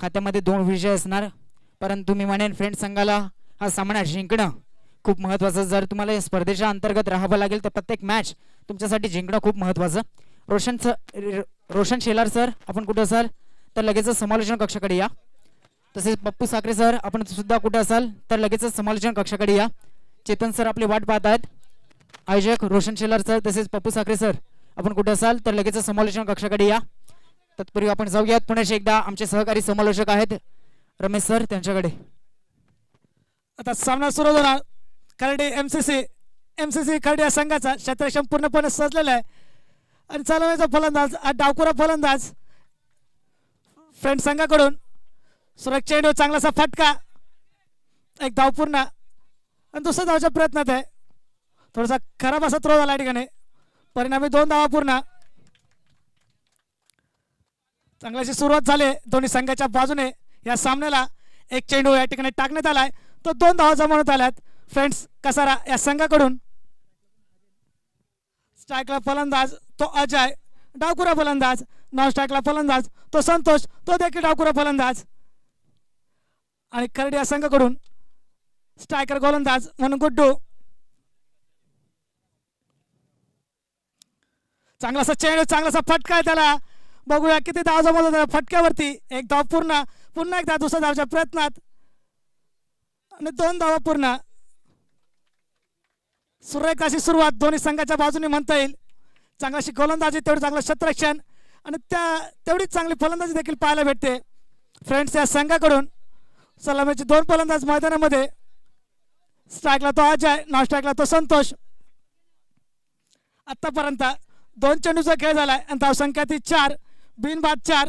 खात्यामध्ये दोन विजय असणार परंतु मी म्हणेन फ्रेंड संघाला हा सामना जिंकणं खूप महत्त्वाचं जर तुम्हाला या स्पर्धेच्या अंतर्गत राहावं लागेल तर प्रत्येक मॅच तुमच्यासाठी जिंकणं खूप महत्त्वाचं रोशन सर रोशन शेलार सर आपण कुठं असाल तर लगेचच समालोचन कक्षाकडे या तसेच पप्पू साखरे सर आपण सुद्धा कुठं असाल तर लगेचच समालोचन कक्षाकडे या चेतन सर आपली वाट पाहत आहेत आयोजक रोशन शेलार सर तसेच पप्पू साखरे सर आपण कुठं असाल तर लगेचच समालोचन कक्षाकडे या तत्पूर्वी आपण जाऊयात पुण्याचे एकदा आमचे सहकारी समालोचक आहेत रमेश सर त्यांच्याकडे आता सामना सुरू होणार खरडे एमसीसी एमसीसी खरडे या संघाचा क्षेत्रक्षम पूर्णपणे सजलेला आहे आणि चालवायचा फलंदाज आज डावकुरा फलंदाज फ्रेंड संघाकडून सुरक्षा चांगलासा फटका एक धाव पूर्ण आणि दुसऱ्या धावच्या प्रयत्नात आहे थोडासा खराब असा थ्रो झाला या ठिकाणी परिणामी दोन धावा पूर्ण चांगल्याची सुरुवात झाली दोन्ही संघाच्या बाजूने या सामन्याला एक चेंडू या ठिकाणी टाकण्यात आलाय तो दोन धावा जमवण्यात आल्यात फ्रेंड्स कसारा या संघाकडून स्ट्राईकला फलंदाज तो अजय डावकुरा फलंदाज नॉन स्ट्राईकला फलंदाज तो संतोष तो देखील डावकुरा फलंदाज आणि करड या संघाकडून स्ट्रायकर गोलंदाज म्हणून गुड्डू चांगलासा चेंडू चांगलासा फटका आहे त्याला बघूया किती धाव होता फटक्यावरती एक धाव पूर्ण पुन्हा एकदा दुसऱ्या धावच्या प्रयत्नात आणि दोन धावा पूर्ण सुरेखाशी सुरुवात दोन्ही संघाच्या बाजूने म्हणता येईल चांगल्याशी गोलंदाजी तेवढी चांगलं शत्रक्षण आणि त्या तेवढीच चांगली फलंदाजी देखील पाहायला भेटते फ्रेंड्स या संघाकडून सलामीचे दोन फलंदाज मैदानामध्ये स्ट्राईकला तो अजय नॉन स्ट्राईकला तो संतोष आत्तापर्यंत दोन चेंडूचा खेळ झालाय आणि धावसंख्या ती चार बिनबाद चार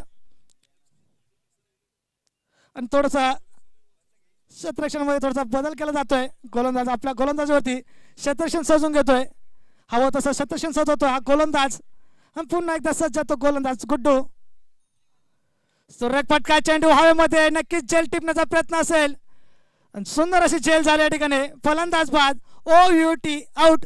आणि थोडंसं क्षेत्रक्षणमध्ये थोडासा बदल केला जातोय गोलंदाज आपल्या गोलंदाजवरती क्षेत्रक्षण सजून घेतोय हवं तसं क्षेत्रक्षण सजवतो हा गोलंदाज आणि पुन्हा एकदा सजातो गोलंदाज गुड्डू सूर्यपाट काय चेंडू हवेमध्ये नक्कीच जेल टिपण्याचा प्रयत्न असेल आणि सुंदर अशी जेल झाली या ठिकाणी फलंदाज बाद ओ यू टी आउट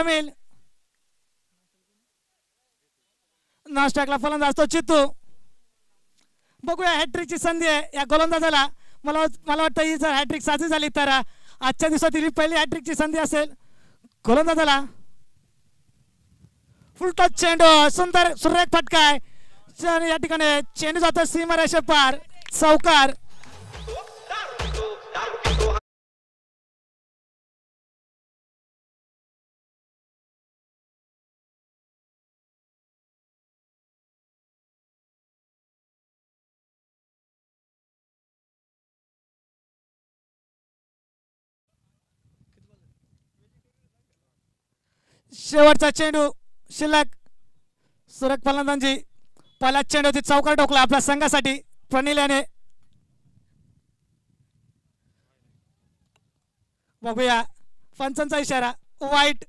कमेल नाश्टाकला फलंदाज तो चित्तू बघूया हॅट्रिकची संधी आहे या गोलंदाजाला मला मला वाटतं ही जर हॅट्रिक साजरी झाली तर आजच्या दिवसातील ही पहिली हॅट्रिकची संधी असेल गोलंदाजाला फुल फुलटॉच चेंडू सुंदर सुरेख फटकाय या ठिकाणी चेंडू जातो सीमा पार चौकार शेवटचा चेंडू शिल्लक सुरख फलंदाजी पहिला चेंडू ती चौकार टोकला आपल्या संघासाठी प्रनिल याने बघूया पंचांचा इशारा वाईट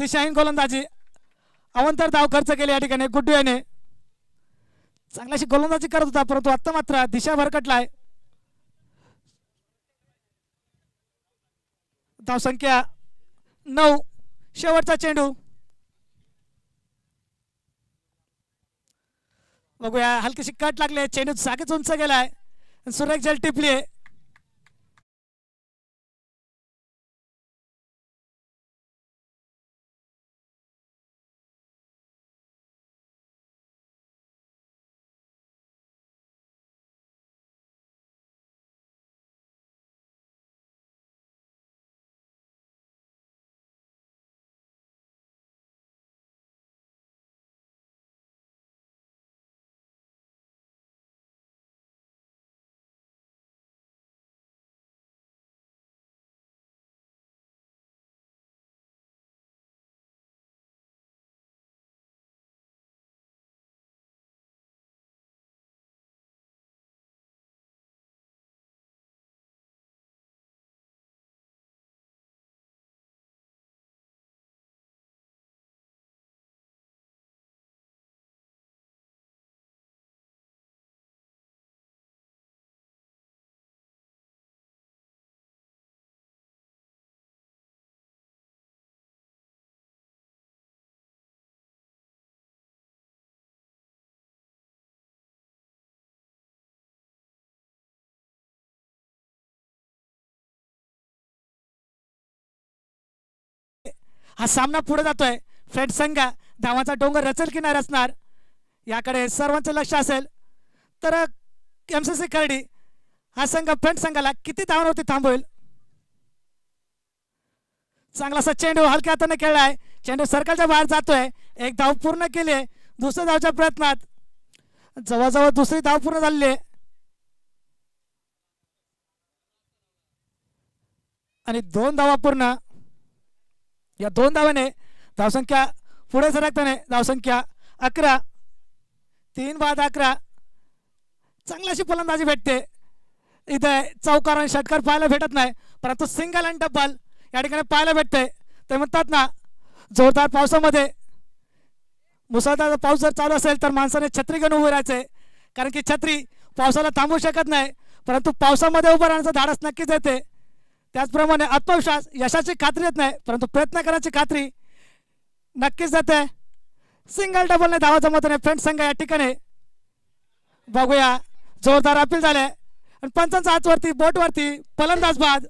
दिशाहीन गोलंदाजी अवंतर धाव खर्च केले या ठिकाणी गुड्डू याने चांगल्याशी गोलंदाजी करत होता परंतु आत्ता मात्र दिशा भरकटलाय धावसंख्या नऊ शेवटचा चेंडू बघूया हलकीशी कट लागले चेंडू सागेच उंच गेलाय सुरेख जल टिपलीये हा सामना पुढे जातोय फ्रेंड संघा धावांचा डोंगर रचल की नाही याकडे सर्वांचं लक्ष असेल तर एम सी सी करडी हा संघ फ्रेंड संघाला किती धावांवरती थांबवेल चांगलासा चेंडू हलक्या हाताने खेळलाय चेंडू सर्कलच्या बाहेर जातोय एक धाव पूर्ण केली आहे दुसऱ्या धावच्या प्रयत्नात जवळजवळ दुसरी धाव पूर्ण झालेली आहे आणि दोन धावा पूर्ण या दोन धावाने धावसंख्या पुढे सरकताने धावसंख्या अकरा तीन बाद अकरा चांगल्याशी फलंदाजी भेटते इथे चौकार आणि षटकार पाहायला भेटत नाही परंतु सिंगल आणि डब्बल या ठिकाणी पाहायला भेटते ते म्हणतात ना जोरदार पावसामध्ये मुसळधार पाऊस जर चालू असेल तर माणसाने छत्री घेऊन उभे राहायचे कारण की छत्री पावसाला थांबवू शकत नाही परंतु पावसामध्ये उभं राहण्याचं धाडस नक्कीच येते त्याचप्रमाणे आत्मविश्वास यशाची खात्री येत नाही परंतु प्रयत्न करायची खात्री नक्कीच जाते सिंगल डबल ने धावा जमवताना फ्रेंड संघ या ठिकाणी बघूया जोरदार अपील झाले आणि पंचांचा हातवरती बोटवरती बाद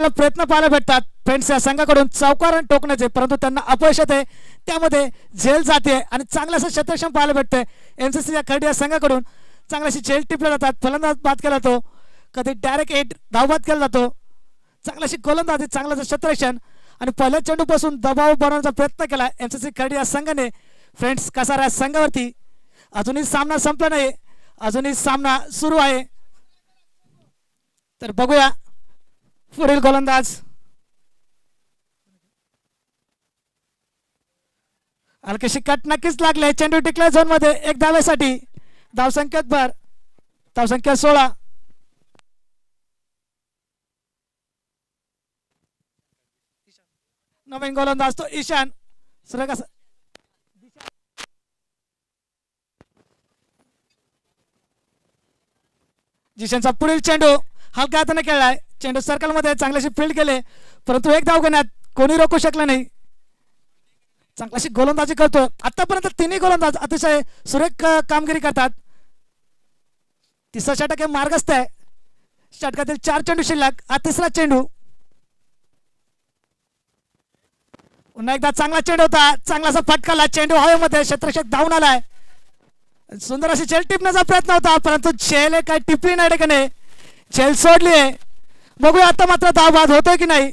प्रयत्न पाहायला भेटतात फ्रेंड्स या संघाकडून चौकारण टोकण्याचे परंतु त्यांना अपयश आहे त्यामध्ये झेल जाते आणि चांगलं शतरक्षण पाहायला भेटतंय एन सी सी खरडी या संघाकडून चांगल्याशी झेल टिपल्या जातात फलंदाज बाद केला जातो कधी डायरेक्ट एट धावबाद केला जातो चांगल्याशी गोलंदाजी चांगलं शतरक्षण आणि पहिल्या चेंडूपासून दबाव बनवण्याचा प्रयत्न केला एन सी सी खरडी या संघाने फ्रेंड्स कसार संघावरती अजूनही सामना संपला नाही अजूनही सामना सुरू आहे तर बघूया पुढील गोलंदाज अलकेशी कट नक्कीच लागले चेंडू टिकल्या झोन मध्ये एक धावेसाठी धावसंख्यात भर धावसंख्या सोळा नवीन गोलंदाज तो ईशान सुरेखा जिशानचा पुढील चेंडू हलका हाताने खेळलाय चेंडू सर्कलमध्ये चांगल्याशी फील्ड केले परंतु एक धाव घेण्यात कोणी रोखू शकलं नाही चांगल्याशी गोलंदाजी करतो आतापर्यंत तिन्ही गोलंदाज अतिशय सुरेख कामगिरी करतात तिसरा षटक हे मार्गस्थ आहे षटकातील चार चेंडू शिल्लक हा तिसरा चेंडू पुन्हा एकदा चांगला चेंडू होता चांगलासा फटकाला चेंडू हवेमध्ये क्षेत्रक्षक धावून आलाय सुंदर अशी झेल टिपण्याचा प्रयत्न होता परंतु झेल काही टिपली नाही टेकने झेल सोडली आहे बघूया आता मात्र धाव धावबाद होतो की नाही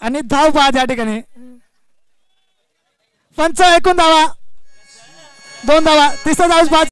आणि बाद या ठिकाणी पंच एकूण धावा दोन धावा तिसरा धाव बाद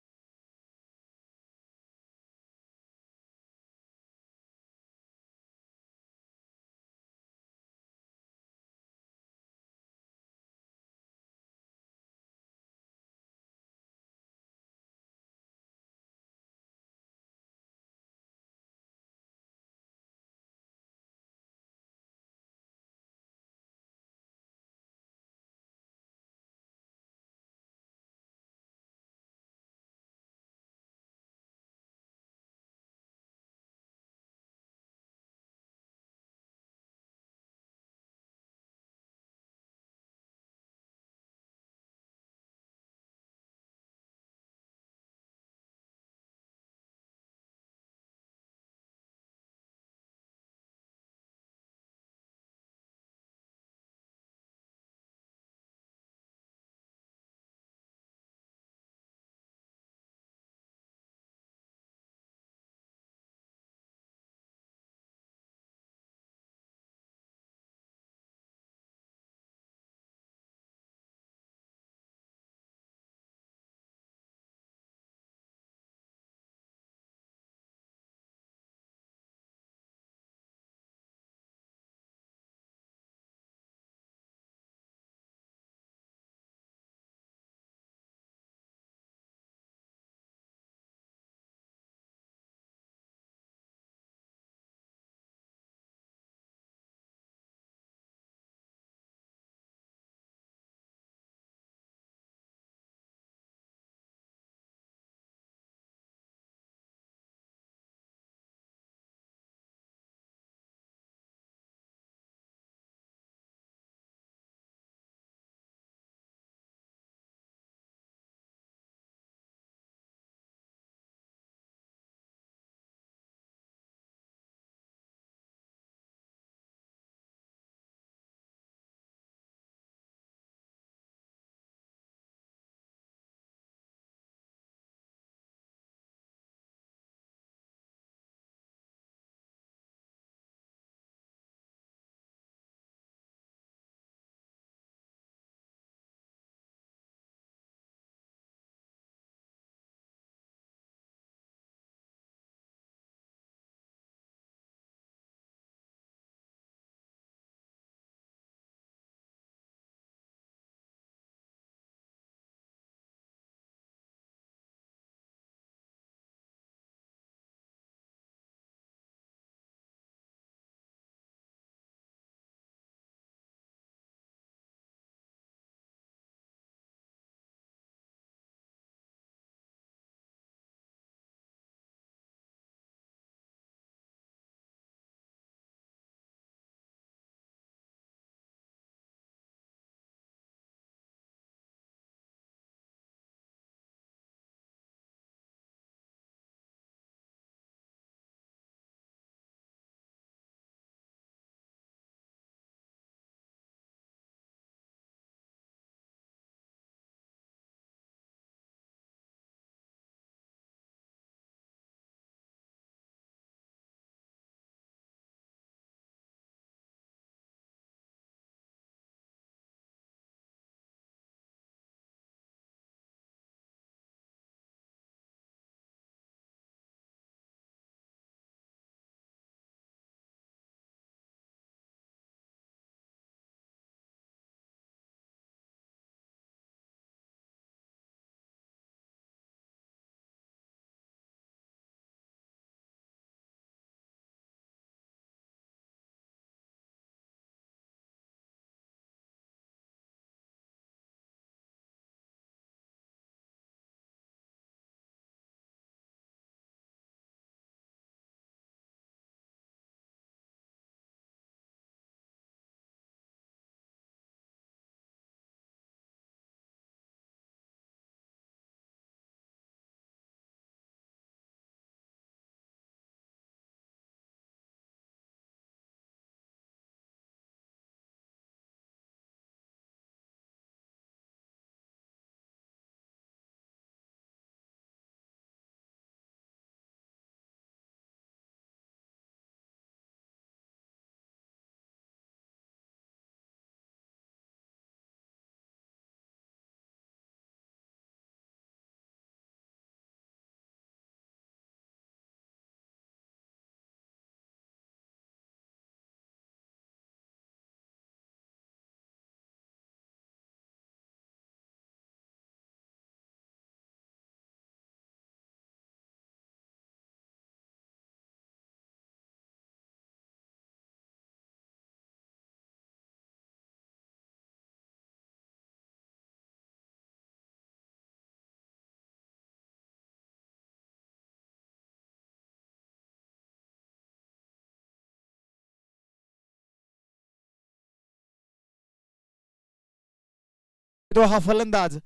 तो हा फलंदाज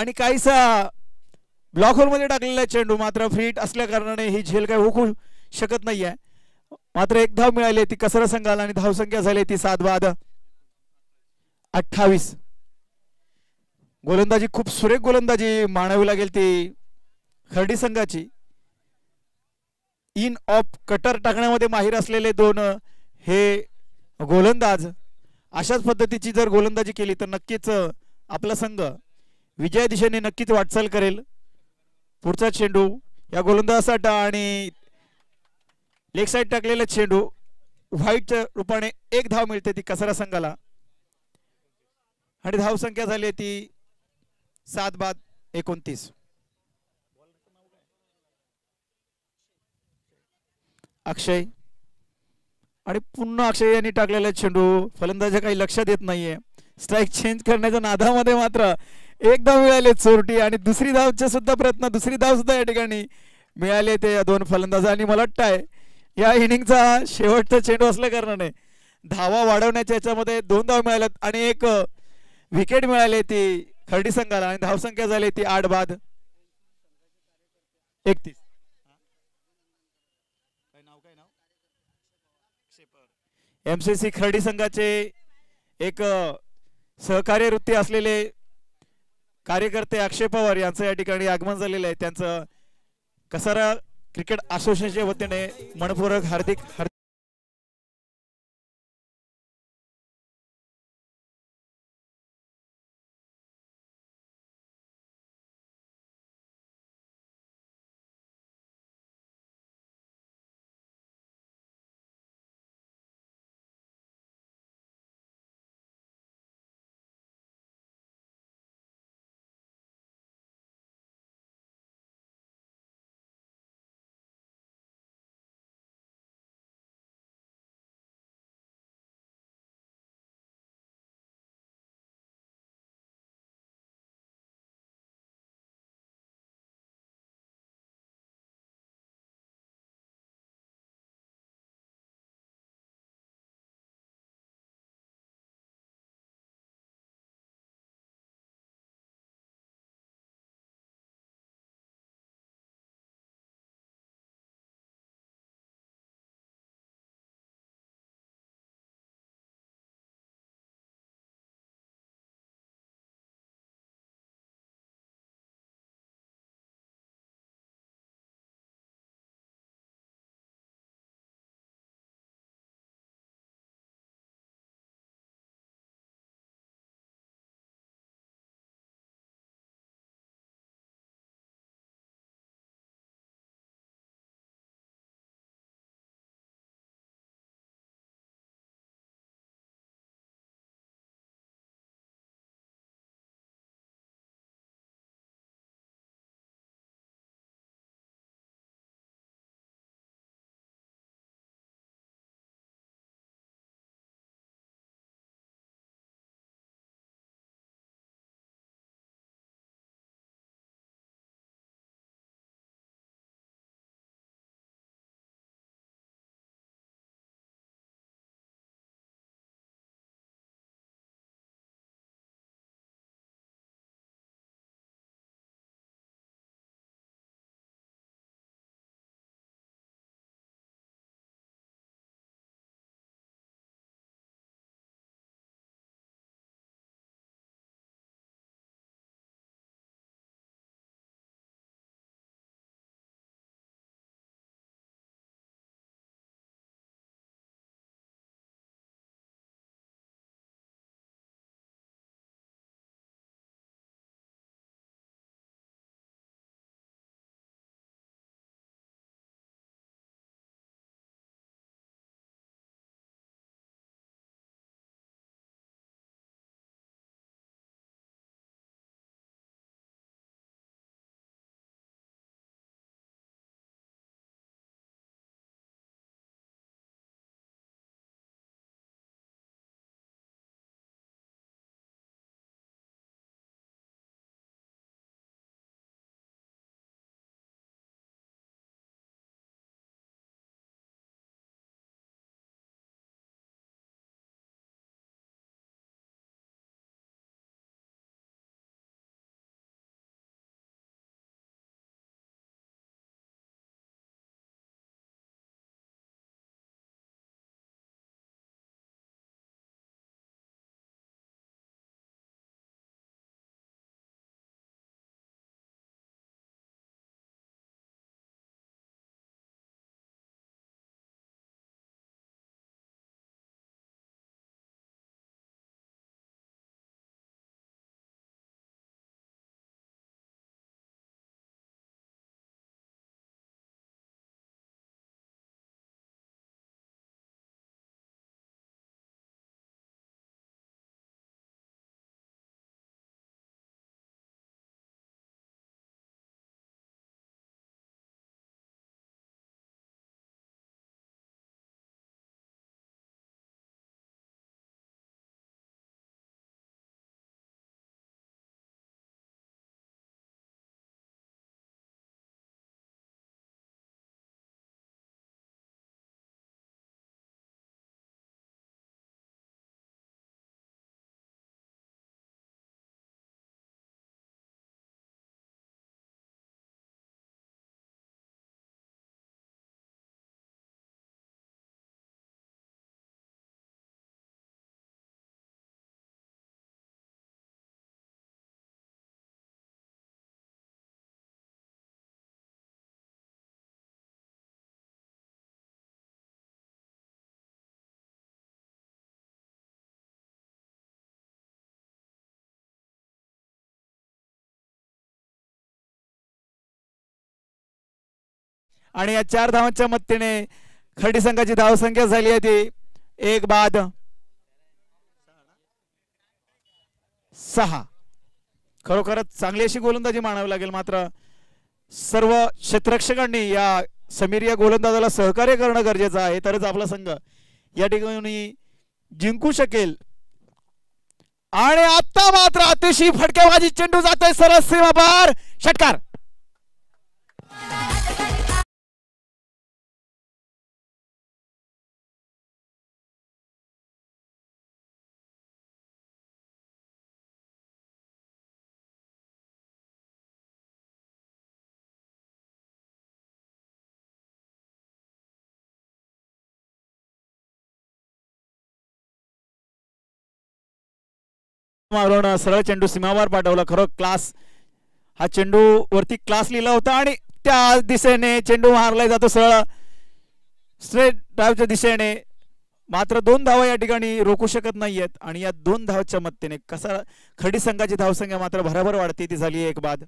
आणि काहीसा ब्लॉक होल मध्ये टाकलेला चेंडू मात्र फिट असल्या कारणाने ही झेल काही होऊ शकत नाहीये मात्र एक धाव मिळाली ती कसर संघाला आणि धावसंख्या झाली ती सात बाद अठ्ठावीस गोलंदाजी खूप सुरेख गोलंदाजी मानावी लागेल ती खर्डी संघाची इन ऑफ कटर टाकण्यामध्ये माहीर असलेले दोन हे गोलंदाज अशाच पद्धतीची जर गोलंदाजी केली तर नक्कीच आपला संघ विजय दिशेने नक्कीच वाटचाल करेल पुढचा चेंडू या गोलंदाजासाठी आणि लेग साईड टाकलेला चेंडू व्हाईट रूपाने एक धाव मिळते ती कसरा संघाला आणि धाव संख्या झाली ती सात बाद एकोणतीस अक्षय आणि पुन्हा अक्षय यांनी टाकलेला चेंडू फलंदाजा काही लक्षात येत नाहीये स्ट्राईक चेंज करण्याच्या नादामध्ये मात्र एक धाव मिळाले चोरटी आणि दुसरी धावचे सुद्धा प्रयत्न दुसरी धाव सुद्धा या ठिकाणी मिळाले ते या दोन फलंदाज आणि मला वाटतं आहे या इनिंगचा शेवटचा चेंडू असल्या कारणाने धावा वाढवण्याच्या याच्यामध्ये दोन धाव मिळाल्यात आणि एक विकेट मिळाली ती खर्डी संघाला आणि धावसंख्या झाली ती आठ बाद एकतीस एम सी सी खर्डी संघाचे एक सहकार्य वृत्ती असलेले कार्यकर्ते अक्षय पवार यांचं या ठिकाणी आगमन झालेलं आहे त्यांचं कसारा क्रिकेट असोसिएशनच्या वतीने मनपूर्वक हार्दिक हार्दिक आणि या चार धावांच्या मदतीने खडी संघाची धावसंख्या झाली आहे ती एक बाद सहा खरोखरच चांगली अशी गोलंदाजी मानावी लागेल मात्र सर्व क्षेत्रक्षकांनी या समीर या गोलंदाजाला सहकार्य करणं गरजेचं आहे तरच आपला संघ या ठिकाणी जिंकू शकेल आणि आता मात्र अतिशय फटक्याबाजी चेंडू जातोय सरस पार षटकार मारून सरळ चेंडू सीमावर पाठवला खरं क्लास हा चेंडू वरती क्लास लिहिला होता आणि त्या दिशेने चेंडू मारला जातो सरळ स्ट्रेट ड्रायव्हच्या दिशेने मात्र दोन धावा या ठिकाणी रोखू शकत नाहीयेत आणि या दोन धावच्या मदतीने कसा खडी संघाची धावसंख्या मात्र भराभर वाढते ती झाली एक बाद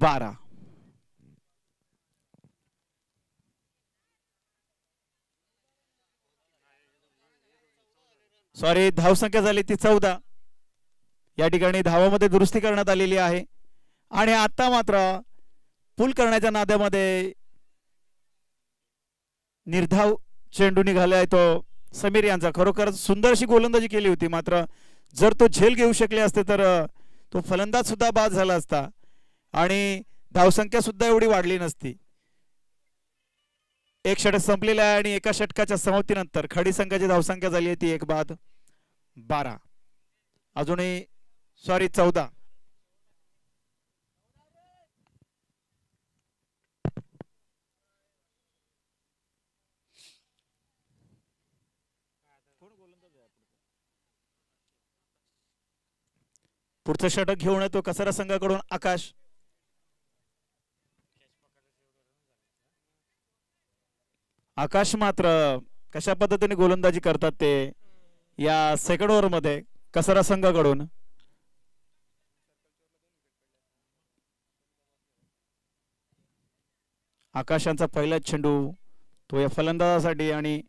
बारा सॉरी धावसंख्या झाली ती चौदा या ठिकाणी धावामध्ये दुरुस्ती करण्यात आलेली आहे आणि आता मात्र पूल करण्याच्या नाद्यामध्ये निर्धाव चेंडू निघालाय तो समीर यांचा खरोखर सुंदर अशी गोलंदाजी केली होती मात्र जर तो झेल घेऊ शकले असते तर तो फलंदाज सुद्धा बाद झाला असता आणि धावसंख्या सुद्धा एवढी वाढली नसती एक षटक संपलेला आहे आणि एका षटकाच्या समाप्तीनंतर खडी संघाची धावसंख्या झाली आहे ती एक बाद बारा अजूनही सॉरी चौदा पुढचं षटक घेऊन येतो कसारा संघाकडून आकाश आकाश मात्र कशा पद्धतीने गोलंदाजी करतात ते या सेकंड मध्ये कसरा संघाकडून आकाशांचा पहिला चेंडू तो या फलंदाजासाठी आणि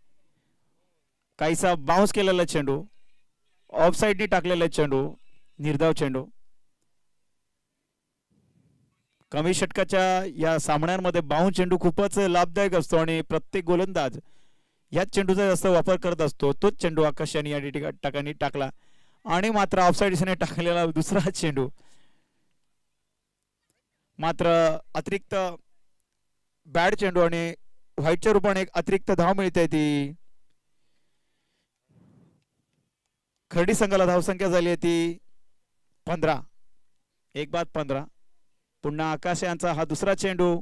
काहीसा बाउन्स केलेला चेंडू ऑफ साईडनी टाकलेला चेंडू निर्धाव चेंडू कमी षटकाच्या या सामन्यांमध्ये बाहू चेंडू खूपच लाभदायक असतो आणि प्रत्येक गोलंदाज याच चेंडूचा जास्त वापर करत असतो तोच चेंडू आकाश यांनी या ठिकाणी टाकला आणि मात्र ऑफसाईड दिशेने टाकलेला दुसरा चेंडू मात्र अतिरिक्त बॅड चेंडू आणि व्हाईटच्या रूपाने एक अतिरिक्त धाव मिळते ती खर्डी संघाला धावसंख्या झाली आहे ती पंधरा एक बाद पंधरा पुन्हा आकाश यांचा हा दुसरा चेंडू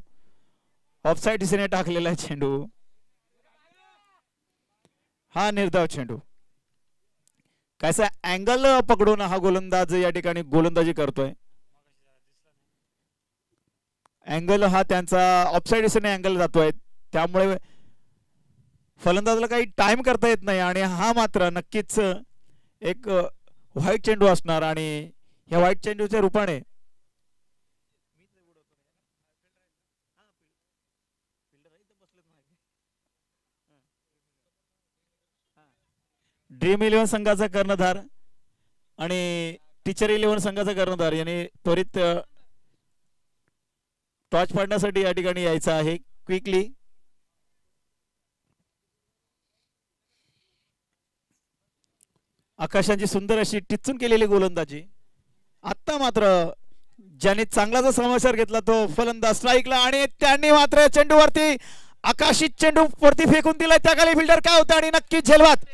ऑफसाईड दिशेने टाकलेला चेंडू हा निर्धाव चेंडू कसा अँगल पकडून हा गोलंदाज या ठिकाणी गोलंदाजी करतोय अँगल हा त्यांचा ऑफसाईड दिसून अँगल जातोय त्यामुळे फलंदाजाला काही टाइम करता येत नाही आणि हा मात्र नक्कीच एक व्हाईट चेंडू असणार आणि ह्या व्हाईट चेंडूच्या रूपाने ड्रीम इलेव्हन संघाचा कर्णधार आणि टीचर इलेव्हन संघाचा कर्णधार यांनी त्वरित टॉच पाडण्यासाठी या ठिकाणी यायचं आहे क्विकली आकाशांची सुंदर अशी टिचून केलेली गोलंदाजी आत्ता मात्र ज्याने चांगलाचा समाचार घेतला तो फलंदाज स्ट्राईकला आणि त्यांनी मात्र चेंडूवरती आकाशी चेंडू वरती फेकून दिला खाली फिल्डर काय होतं आणि नक्कीच झेलवात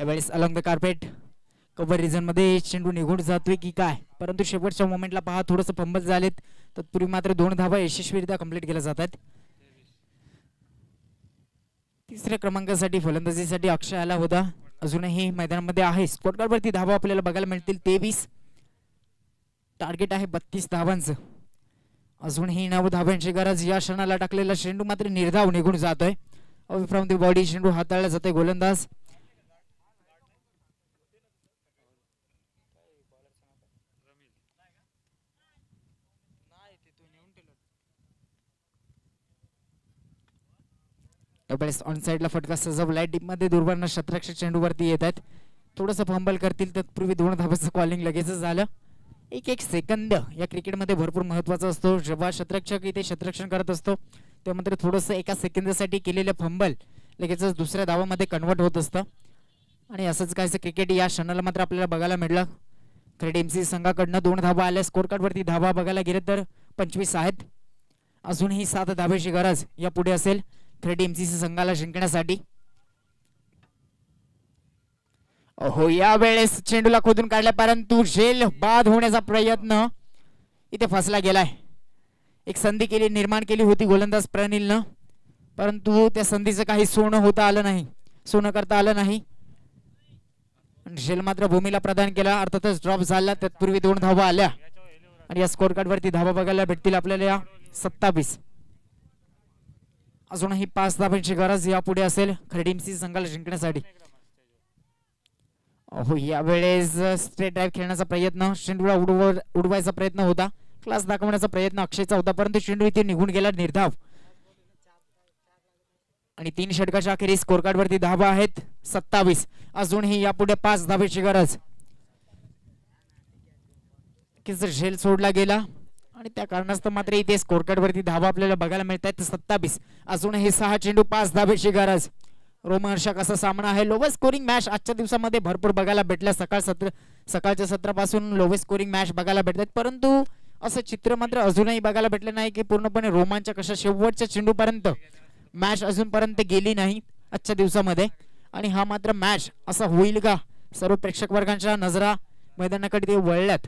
यावेळेस अलंग द कार्पेट कव्हर मध्ये चेंडू निघून जातोय की काय परंतु शेवटच्या मोमेंटला पहा थोडस फंबल झालेत तत्पूर्वी मात्र दोन धावा यशस्वीरित्या कंप्लीट केल्या जातात तिसऱ्या क्रमांकासाठी फलंदाजीसाठी अक्षय आला होता अजूनही मैदानामध्ये आहे वरती धावा आपल्याला बघायला मिळतील तेवीस टार्गेट आहे बत्तीस धावांचं अजूनही नऊ धाव्यांची गरज या क्षणाला टाकलेला चेंडू मात्र निर्धाव निघून जातोय फ्रॉम दी बॉडी चेंडू हाताळला जातोय गोलंदाज डबल्स ऑन साईडला फटका सजवलाय डिपमध्ये दुर्वांना शतरक्ष चेंडूवरती येत आहेत थोडंसं फंबल करतील तर पूर्वी दोन धाब्याचं कॉलिंग लगेचच झालं एक एक सेकंद या क्रिकेटमध्ये भरपूर महत्त्वाचा असतो जेव्हा शत्रक्षक इथे शत्रक्षण करत असतो तेव्हा मात्र थोडंसं एका सेकंदासाठी केलेलं फंबल लगेचच दुसऱ्या धावामध्ये कन्वर्ट होत असतं आणि असंच कायचं क्रिकेट या क्षणाला मात्र आपल्याला बघायला मिळलं क्रेड एम सी संघाकडनं दोन धाबा आल्या स्कोर कार्डवरती धाबा बघायला गेले तर पंचवीस आहेत अजूनही सात धाब्याची गरज यापुढे असेल थ्री थेट एमसीसी संघाला जिंकण्यासाठी हो या वेळेस चेंडूला खोदून काढला परंतु जेल बाद होण्याचा प्रयत्न इथे फसला गेलाय एक संधी केली निर्माण केली होती गोलंदाज प्रनिलनं परंतु त्या संधीचं काही सोनं होता आलं नाही सोनं करता आलं नाही झेल मात्र भूमीला प्रदान केला अर्थातच ड्रॉप झाला तत्पूर्वी दोन धावा आल्या आणि या स्कोर कार्ड वरती धावा बघायला भेटतील आपल्याला या सत्तावीस अजूनही पाच धाबांची गरज यापुढे असेल खरेडीमसी संघाला जिंकण्यासाठी हो यावेळेस स्ट्रेट ड्राईव्ह खेळण्याचा प्रयत्न चेंडूला उडवर उडवायचा प्रयत्न होता क्लास दाखवण्याचा प्रयत्न अक्षयचा होता परंतु शेंडू इथे निघून गेला निर्धाव आणि तीन षटकाच्या अखेरीस कार्ड वरती धाबा आहेत सत्तावीस अजूनही यापुढे पाच धाबेची गरज झेल सोडला गेला आणि त्या कारणास्तव मात्र इथे स्कोरकार्ड वरती धावा आपल्याला बघायला मिळत आहेत सत्तावीस अजूनही सहा चेंडू पाच धाबेची गरज रोमहर्षक असा सामना आहे लोवर स्कोरिंग मॅच आजच्या दिवसामध्ये भरपूर बघायला भेटल्या सकाळ सत्र सकाळच्या सत्रापासून लोवर स्कोरिंग मॅच बघायला भेटतात परंतु असं चित्र मात्र अजूनही बघायला भेटलं नाही की पूर्णपणे रोमांचक कशा शेवटच्या चेंडूपर्यंत मॅच अजूनपर्यंत गेली नाही आजच्या दिवसामध्ये आणि हा मात्र मॅच असा होईल का सर्व प्रेक्षक वर्गांच्या नजरा मैदानाकडे ते वळल्यात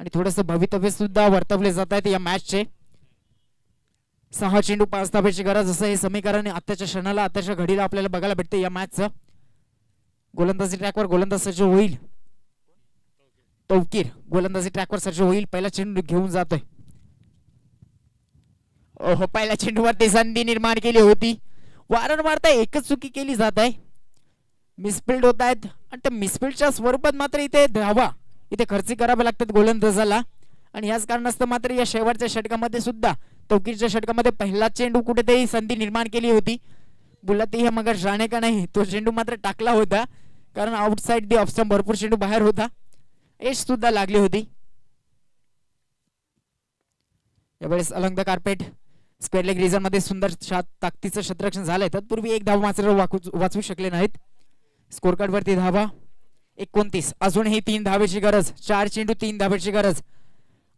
आणि थोडंसं भवितव्य सुद्धा वर्तवले जात आहेत या मॅचचे सहा चेंडू पाच ताब्याची गरज असं हे समीकरण आत्ताच्या क्षणाला आत्ताच्या घडीला आपल्याला बघायला भेटते या मॅचचं गोलंदाजी ट्रॅकवर गोलंदाज सर्ज होईल तौकीर गोलंदाजी ट्रॅकवर सर्ज होईल पहिला चेंडू घेऊन जातोय ओहो पहिल्या चेंडूवरती संधी निर्माण केली होती वारंवारता एकच चुकी केली जात आहे मिसफिल्ड होत आहेत आणि त्या मिसफिल्डच्या स्वरूपात मात्र इथे धावा इथे खर्ची करावे लागतात गोलंदाजाला आणि याच कारणास्तव मात्र या शेवटच्या षटकामध्ये सुद्धा चौकीच्या षटकामध्ये पहिला चेंडू कुठेतरी संधी निर्माण केली होती बुलाती हे मगर जाणे का नाही तो चेंडू मात्र टाकला होता कारण आउटसाइड दी ऑप्शन भरपूर चेंडू बाहेर होता एश सुद्धा लागली होती यावेळेस along the carpet square leg region मध्ये सुंदर ताकदीचं शतरक्षण झालंय तत्पूर्वी एक धावा मात्र वाचू शकले नाहीत स्कोर वरती धावा एकोणतीस अजूनही तीन धावेची गरज चार चेंडू तीन धावेची गरज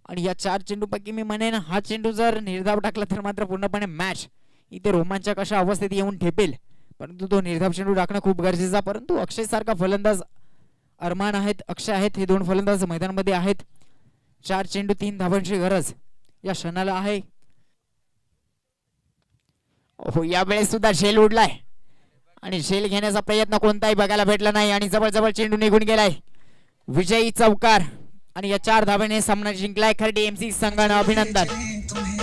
आणि या चार चेंडूपैकी मी म्हणेन हा चेंडू जर निर्धाव टाकला तर मात्र पूर्णपणे मॅच इथे रोमांचक अशा अवस्थेत येऊन ठेपेल परंतु तो निर्धाव चेंडू टाकणं खूप गरजेचा परंतु अक्षय सारखा फलंदाज अरमान आहेत अक्षय आहेत हे दोन फलंदाज मैदानामध्ये आहेत चार चेंडू तीन धावांची गरज या क्षणाला आहे हो यावेळेस सुद्धा झेल उडलाय आणि शेल घेण्याचा प्रयत्न कोणताही बघायला भेटला नाही आणि जवळ चेंडू निघून गेलाय विजयी चौकार आणि या चार धाब्याने सामना जिंकलाय खरडी एमसी संघानं अभिनंदन